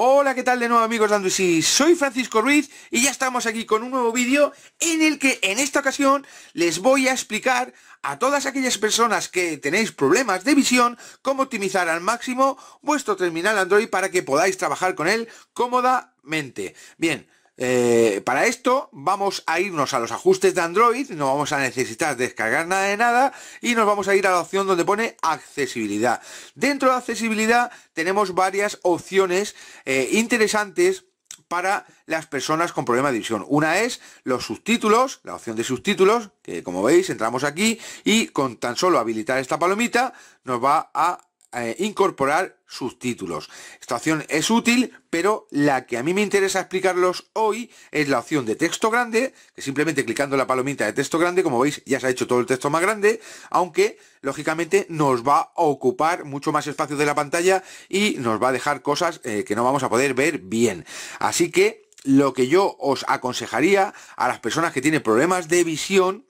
Hola, ¿qué tal de nuevo amigos si Soy Francisco Ruiz y ya estamos aquí con un nuevo vídeo en el que en esta ocasión les voy a explicar a todas aquellas personas que tenéis problemas de visión cómo optimizar al máximo vuestro terminal Android para que podáis trabajar con él cómodamente. Bien, eh, para esto vamos a irnos a los ajustes de Android, no vamos a necesitar descargar nada de nada y nos vamos a ir a la opción donde pone accesibilidad. Dentro de accesibilidad tenemos varias opciones eh, interesantes para las personas con problemas de visión. Una es los subtítulos, la opción de subtítulos, que como veis entramos aquí y con tan solo habilitar esta palomita nos va a eh, incorporar subtítulos. Esta opción es útil, pero la que a mí me interesa explicarlos hoy es la opción de texto grande, que simplemente clicando la palomita de texto grande, como veis, ya se ha hecho todo el texto más grande, aunque lógicamente nos va a ocupar mucho más espacio de la pantalla y nos va a dejar cosas eh, que no vamos a poder ver bien. Así que lo que yo os aconsejaría a las personas que tienen problemas de visión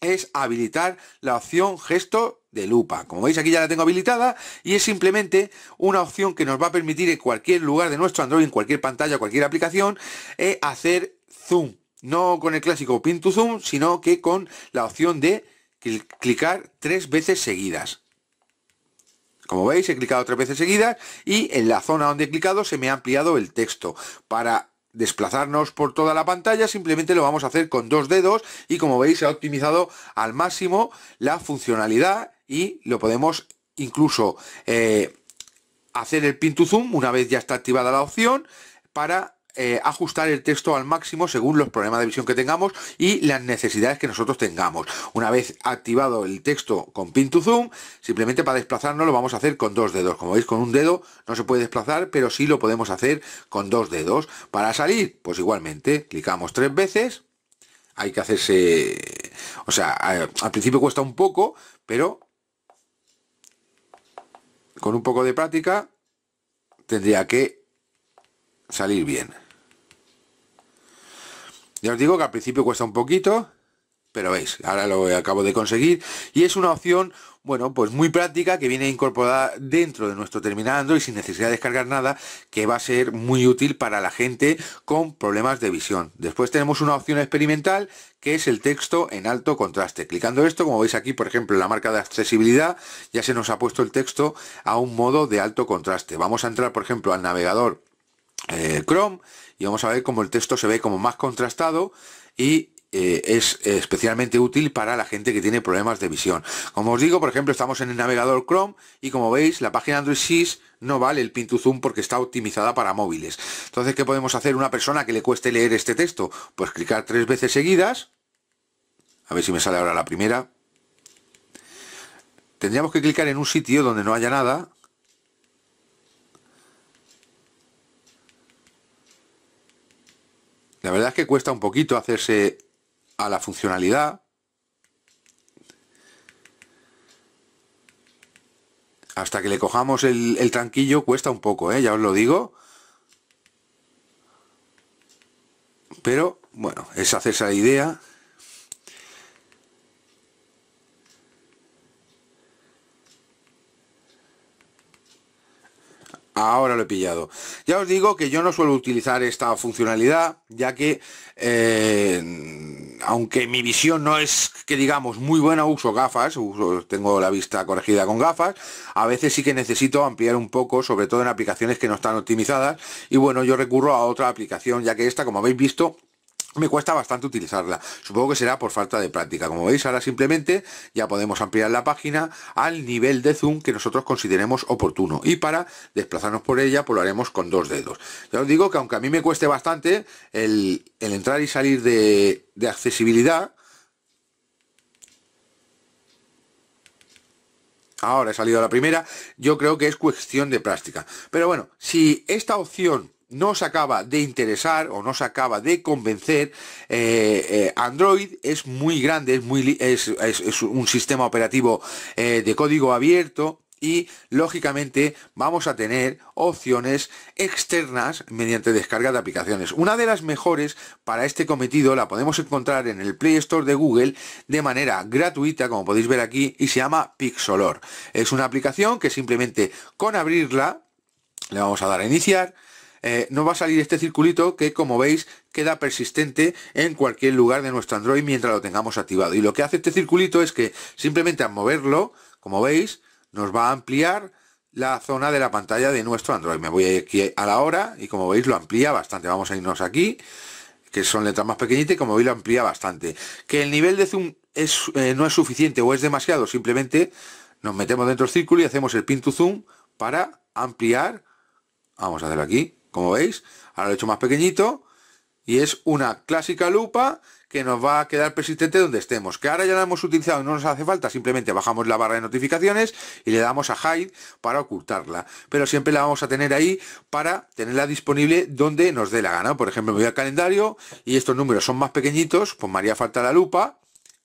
es habilitar la opción gesto de lupa. Como veis aquí ya la tengo habilitada y es simplemente una opción que nos va a permitir en cualquier lugar de nuestro Android, en cualquier pantalla, cualquier aplicación, eh, hacer zoom. No con el clásico pin to zoom, sino que con la opción de clicar tres veces seguidas. Como veis he clicado tres veces seguidas y en la zona donde he clicado se me ha ampliado el texto. Para desplazarnos por toda la pantalla simplemente lo vamos a hacer con dos dedos y como veis se ha optimizado al máximo la funcionalidad y lo podemos incluso eh, hacer el pin to zoom una vez ya está activada la opción para eh, ajustar el texto al máximo según los problemas de visión que tengamos y las necesidades que nosotros tengamos. Una vez activado el texto con pin to zoom, simplemente para desplazarnos lo vamos a hacer con dos dedos. Como veis, con un dedo no se puede desplazar, pero sí lo podemos hacer con dos dedos. Para salir, pues igualmente, clicamos tres veces. Hay que hacerse... O sea, eh, al principio cuesta un poco, pero con un poco de práctica tendría que salir bien. Ya os digo que al principio cuesta un poquito, pero veis, ahora lo acabo de conseguir y es una opción, bueno, pues muy práctica que viene incorporada dentro de nuestro terminal Android sin necesidad de descargar nada, que va a ser muy útil para la gente con problemas de visión. Después tenemos una opción experimental que es el texto en alto contraste. Clicando esto, como veis aquí, por ejemplo, la marca de accesibilidad, ya se nos ha puesto el texto a un modo de alto contraste. Vamos a entrar, por ejemplo, al navegador eh, Chrome y vamos a ver cómo el texto se ve como más contrastado y eh, es especialmente útil para la gente que tiene problemas de visión. Como os digo, por ejemplo, estamos en el navegador Chrome y como veis, la página Android 6 no vale el pin zoom porque está optimizada para móviles. Entonces, ¿qué podemos hacer una persona que le cueste leer este texto? Pues clicar tres veces seguidas. A ver si me sale ahora la primera. Tendríamos que clicar en un sitio donde no haya nada. La verdad es que cuesta un poquito hacerse a la funcionalidad, hasta que le cojamos el, tranquillo cuesta un poco, ¿eh? ya os lo digo. Pero, bueno, es hacer esa idea. Ahora lo he pillado. Ya os digo que yo no suelo utilizar esta funcionalidad, ya que eh, aunque mi visión no es que digamos muy buena, uso gafas, tengo la vista corregida con gafas, a veces sí que necesito ampliar un poco, sobre todo en aplicaciones que no están optimizadas, y bueno, yo recurro a otra aplicación, ya que esta, como habéis visto, me cuesta bastante utilizarla. Supongo que será por falta de práctica. Como veis, ahora simplemente ya podemos ampliar la página al nivel de zoom que nosotros consideremos oportuno. Y para desplazarnos por ella, pues lo haremos con dos dedos. Ya os digo que aunque a mí me cueste bastante el, entrar y salir de, de accesibilidad, ahora he salido a la primera, yo creo que es cuestión de práctica. Pero bueno, si esta opción no acaba de interesar o nos acaba de convencer, eh, eh, Android es muy grande, es, muy, es, un sistema operativo eh, de código abierto y lógicamente vamos a tener opciones externas mediante descarga de aplicaciones. Una de las mejores para este cometido la podemos encontrar en el Play Store de Google de manera gratuita, como podéis ver aquí, y se llama Pixolor. Es una aplicación que simplemente con abrirla, le vamos a dar a iniciar, eh, nos va a salir este circulito que como veis queda persistente en cualquier lugar de nuestro Android mientras lo tengamos activado. Y lo que hace este circulito es que simplemente al moverlo, como veis, nos va a ampliar la zona de la pantalla de nuestro Android. Me voy aquí a la hora y como veis lo amplía bastante. Vamos a irnos aquí, que son letras más pequeñitas y como veis lo amplía bastante. Que el nivel de zoom es, eh, no es suficiente o es demasiado, simplemente nos metemos dentro del círculo y hacemos el pin to zoom para ampliar, vamos a hacerlo aquí, como veis, ahora lo he hecho más pequeñito y es una clásica lupa que nos va a quedar persistente donde estemos. Que ahora ya la hemos utilizado y no nos hace falta, simplemente bajamos la barra de notificaciones y le damos a Hide para ocultarla. Pero siempre la vamos a tener ahí para tenerla disponible donde nos dé la gana. Por ejemplo, voy al calendario y estos números son más pequeñitos, pues me haría falta la lupa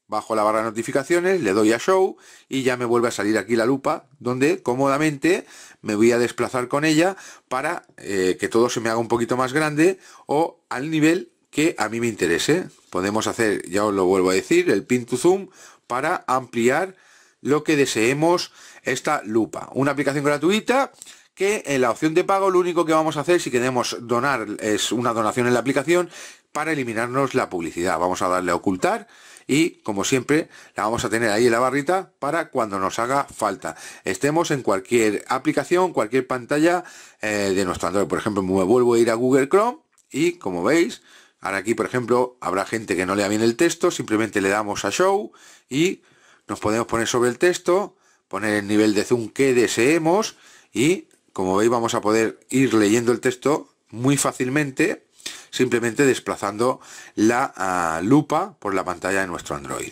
bajo la barra de notificaciones, le doy a Show y ya me vuelve a salir aquí la lupa, donde cómodamente me voy a desplazar con ella para eh, que todo se me haga un poquito más grande o al nivel que a mí me interese. Podemos hacer, ya os lo vuelvo a decir, el pin to zoom para ampliar lo que deseemos esta lupa. Una aplicación gratuita que en eh, la opción de pago lo único que vamos a hacer si queremos donar es una donación en la aplicación para eliminarnos la publicidad. Vamos a darle a ocultar y como siempre la vamos a tener ahí en la barrita para cuando nos haga falta estemos en cualquier aplicación cualquier pantalla eh, de nuestro android por ejemplo me vuelvo a ir a google chrome y como veis ahora aquí por ejemplo habrá gente que no lea bien el texto simplemente le damos a show y nos podemos poner sobre el texto poner el nivel de zoom que deseemos y como veis vamos a poder ir leyendo el texto muy fácilmente, simplemente desplazando la ah, lupa por la pantalla de nuestro Android.